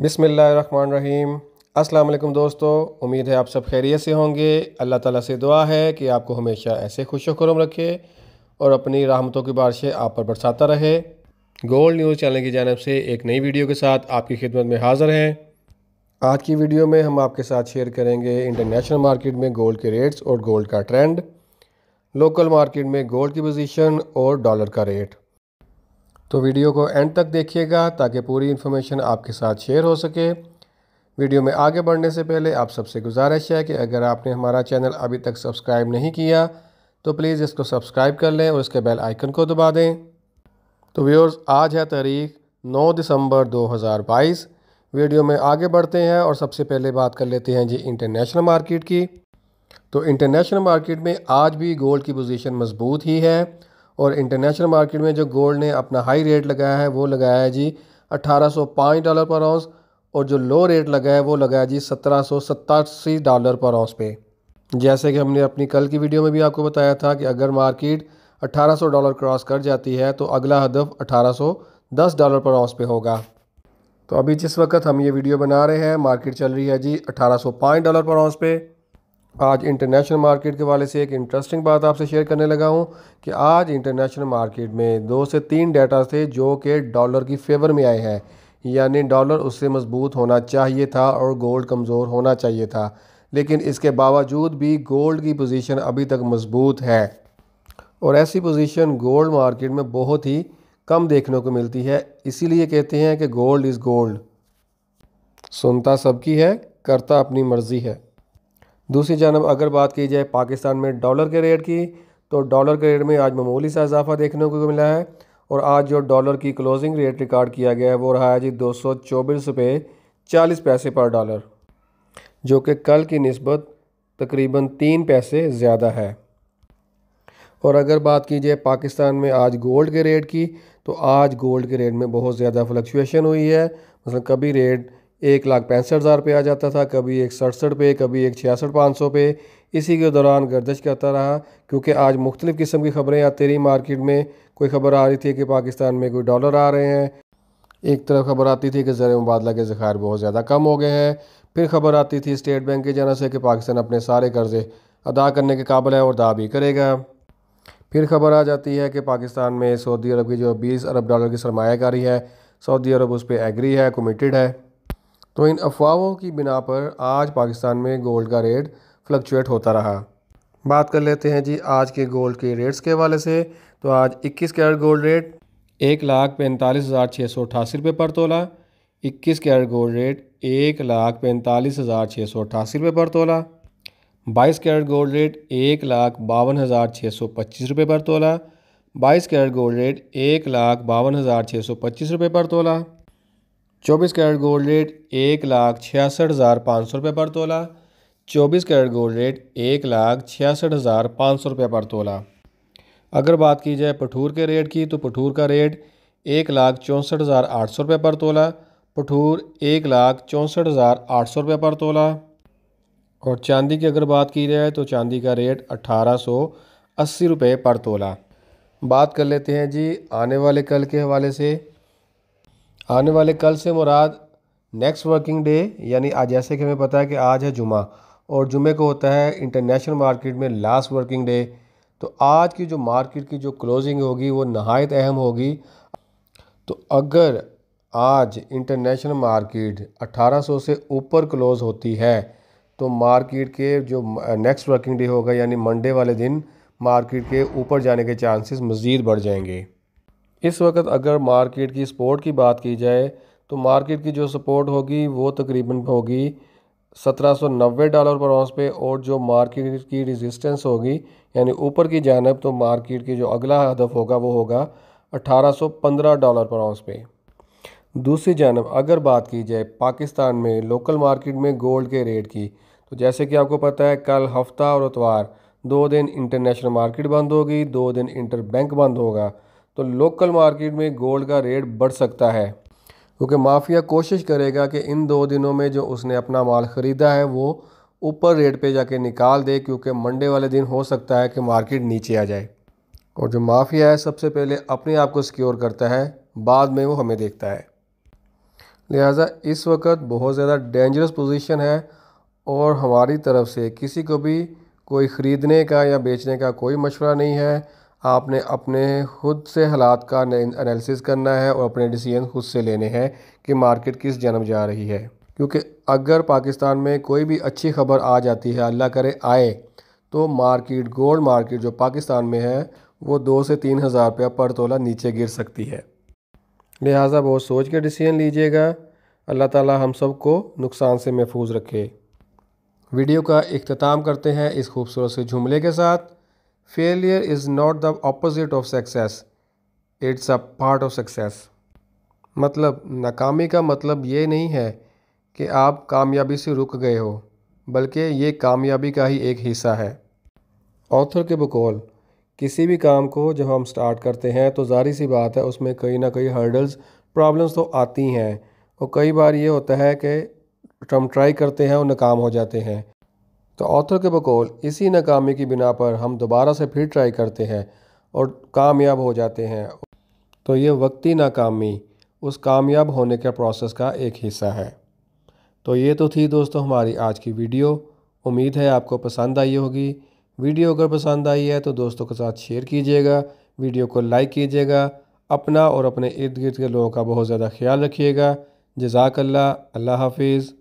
बिसमीम अस्सलाम दोस्तों उम्मीद है आप सब खैरियत से होंगे अल्लाह ताला से दुआ है कि आपको हमेशा ऐसे खुश खुरम रखे और अपनी राहमतों की बारिशें आप पर बरसाता रहे गोल्ड न्यूज़ चैनल की जानब से एक नई वीडियो के साथ आपकी खिदमत में हाज़िर हैं आज की वीडियो में हम आपके साथ शेयर करेंगे इंटरनेशनल मार्केट में गोल्ड के रेट्स और गोल्ड का ट्रेंड लोकल मार्केट में गोल्ड की पोजीशन और डॉलर का रेट तो वीडियो को एंड तक देखिएगा ताकि पूरी इन्फॉर्मेशन आपके साथ शेयर हो सके वीडियो में आगे बढ़ने से पहले आप सबसे गुजारिश है कि अगर आपने हमारा चैनल अभी तक सब्सक्राइब नहीं किया तो प्लीज़ इसको सब्सक्राइब कर लें और इसके बेल आइकन को दबा दें तो व्यूअर्स आज है तारीख 9 दिसंबर 2022 वीडियो में आगे बढ़ते हैं और सबसे पहले बात कर लेते हैं जी इंटरनेशनल मार्केट की तो इंटरनेशनल मार्केट में आज भी गोल्ड की पोजीशन मजबूत ही है और इंटरनेशनल मार्केट में जो गोल्ड ने अपना हाई रेट लगाया है वो लगाया है जी 1805 डॉलर पर आउंस और जो लो रेट लगा है वो लगाया जी सत्रह डॉलर पर आउंस पे जैसे कि हमने अपनी कल की वीडियो में भी आपको बताया था कि अगर मार्केट 1800 डॉलर क्रॉस कर जाती है तो अगला हदफ 1810 डॉलर पर आउंस पे होगा तो अभी जिस वक्त हम ये वीडियो बना रहे हैं मार्केट चल रही है जी 1805 डॉलर पर आउंस पे आज इंटरनेशनल मार्केट के वाले से एक इंटरेस्टिंग बात आपसे शेयर करने लगा हूँ कि आज इंटरनेशनल मार्केट में दो से तीन डेटा थे जो कि डॉलर की फेवर में आए हैं यानी डॉलर उससे मजबूत होना चाहिए था और गोल्ड कमज़ोर होना चाहिए था लेकिन इसके बावजूद भी गोल्ड की पोजीशन अभी तक मजबूत है और ऐसी पोजीशन गोल्ड मार्केट में बहुत ही कम देखने को मिलती है इसीलिए कहते हैं कि गोल्ड इज़ गोल्ड सुनता सबकी है करता अपनी मर्ज़ी है दूसरी जानब अगर बात की जाए पाकिस्तान में डॉलर के रेट की तो डॉलर के रेट में आज मामूली सा इजाफा देखने को मिला है और आज जो डॉलर की क्लोजिंग रेट रिकॉर्ड किया गया है वो रहा है जी दो सौ चौबीस रुपये चालीस पैसे पर डॉलर जो कि कल की नस्बत तकरीबन तीन पैसे ज़्यादा है और अगर बात की जाए पाकिस्तान में आज गोल्ड के रेट की तो आज गोल्ड के रेट में बहुत ज़्यादा फ्लक्चुएशन हुई है मतलब कभी रेट एक लाख पैंसठ हज़ार रुपये आ जाता था कभी एक सड़सठ पे कभी एक छियासठ पाँच सौ पे इसी के दौरान गर्दश करता रहा क्योंकि आज मुख्तलिफ़ किस्म की खबरें आती रही मार्केट में कोई खबर आ रही थी कि पाकिस्तान में कोई डॉलर आ रहे हैं एक तरफ खबर आती थी कि ज़र मुबादला के ज़खायर बहुत ज़्यादा कम हो गए हैं फिर खबर आती थी स्टेट बैंक की जाना से कि पाकिस्तान अपने सारे कर्ज़े अदा करने के काबिल है और अदा भी करेगा फिर खबर आ जाती है कि पाकिस्तान में सऊदी अरब की जो 20 अरब डॉलर की सरमाकारी है सऊदी अरब उस पर एग्री है कमिटेड है तो इन अफवाहों की बिना पर आज पाकिस्तान में गोल्ड का रेट फ्लक्चुएट होता रहा बात कर लेते हैं जी आज के गोल्ड के रेट्स के हवाले से तो आज 21 कैरेट गोल्ड रेट एक लाख पैंतालीस हज़ार छः सौ अठासी रुपये पर तोला इक्कीस कैरेट गोल्ड रेट एक लाख पैंतालीस हज़ार छः सौ अठासी रुपये पर तोला बाईस कैरेट गोल्ड रेट एक लाख बावन हज़ार छः सौ पच्चीस रुपये पर तोला बाईस कैरेट गोल्ड रेट एक लाख बावन हज़ार छः सौ पच्चीस रुपये पर तोला चौबीस कैरेट गोल्ड रेट एक लाख छियासठ हज़ार पाँच सौ रुपये पर तोला चौबीस कैरेट गोल्ड रेट एक लाख छियासठ हज़ार पाँच सौ रुपये पर तोला अगर बात की जाए पठूर के रेट की तो पठूर का रेट एक लाख चौंसठ हज़ार आठ सौ रुपये पर तोला पठूर एक लाख चौंसठ हज़ार आठ सौ रुपये पर तोला और चांदी की अगर बात की जाए तो चांदी का रेट अट्ठारह सौ अस्सी रुपये पर तोला बात कर लेते हैं जी आने वाले कल के हवाले से आने वाले कल से मुराद नेक्स्ट वर्किंग डे यानी आज जैसे कि हमें पता है कि आज है जुमा और जुमे को होता है इंटरनेशनल मार्केट में लास्ट वर्किंग डे तो आज की जो मार्केट की जो क्लोजिंग होगी वो नहायत अहम होगी तो अगर आज इंटरनेशनल मार्केट 1800 से ऊपर क्लोज़ होती है तो मार्केट के जो नेक्स्ट वर्किंग डे होगा यानी मंडे वाले दिन मार्केट के ऊपर जाने के चांसेस मज़ीद बढ़ जाएंगे इस वक्त अगर मार्केट की सपोर्ट की बात की जाए तो मार्केट की जो सपोर्ट होगी वो तकरीबन होगी 1790 डॉलर पर ऑंस पे और जो मार्केट की रेजिस्टेंस होगी यानी ऊपर की जानब तो मार्केट की जो अगला हदफ होगा वो होगा 1815 डॉलर पर ऑंस पे दूसरी जानब अगर बात की जाए पाकिस्तान में लोकल मार्केट में गोल्ड के रेट की तो जैसे कि आपको पता है कल हफ्ता और इतवार दो दिन इंटरनेशनल मार्केट बंद होगी दो दिन इंटर बैंक बंद होगा तो लोकल मार्केट में गोल्ड का रेट बढ़ सकता है क्योंकि माफिया कोशिश करेगा कि इन दो दिनों में जो उसने अपना माल ख़रीदा है वो ऊपर रेट पे जाके निकाल दे क्योंकि मंडे वाले दिन हो सकता है कि मार्केट नीचे आ जाए और जो माफिया है सबसे पहले अपने आप को सिक्योर करता है बाद में वो हमें देखता है लिहाजा इस वक्त बहुत ज़्यादा डेंजरस पोजीशन है और हमारी तरफ से किसी को भी कोई ख़रीदने का या बेचने का कोई मशवरा नहीं है आपने अपने खुद से हालात का एनालिसिस करना है और अपने डिसीजन खुद से लेने हैं कि मार्केट किस जन्म जा रही है क्योंकि अगर पाकिस्तान में कोई भी अच्छी खबर आ जाती है अल्लाह करे आए तो मार्केट गोल्ड मार्केट जो पाकिस्तान में है वो दो से तीन हज़ार रुपया पर तोला नीचे गिर सकती है लिहाजा बहुत सोच के डिसीजन लीजिएगा अल्लाह ताला हम सब को नुकसान से महफूज रखे वीडियो का अख्ताम करते हैं इस खूबसूरत से जुमले के साथ failure is not the opposite of success it's a part of success मतलब नाकामी का मतलब ये नहीं है कि आप कामयाबी से रुक गए हो बल्कि ये कामयाबी का ही एक हिस्सा है ऑथर के बकौल किसी भी काम को जब हम स्टार्ट करते हैं तो जारी सी बात है उसमें कहीं ना कहीं हर्डल्स प्रॉब्लम्स तो आती हैं और कई बार ये होता है कि हम ट्राई करते हैं और नाकाम हो जाते हैं तो ऑथर के बकौल इसी नाकामी की बिना पर हम दोबारा से फिर ट्राई करते हैं और कामयाब हो जाते हैं तो ये वक्ती नाकामी उस कामयाब होने के प्रोसेस का एक हिस्सा है तो ये तो थी दोस्तों हमारी आज की वीडियो उम्मीद है आपको पसंद आई होगी वीडियो अगर पसंद आई है तो दोस्तों के साथ शेयर कीजिएगा वीडियो को लाइक कीजिएगा अपना और अपने इर्द गिर्द के लोगों का बहुत ज़्यादा ख्याल रखिएगा जजाकल्ला अल्लाह हाफिज़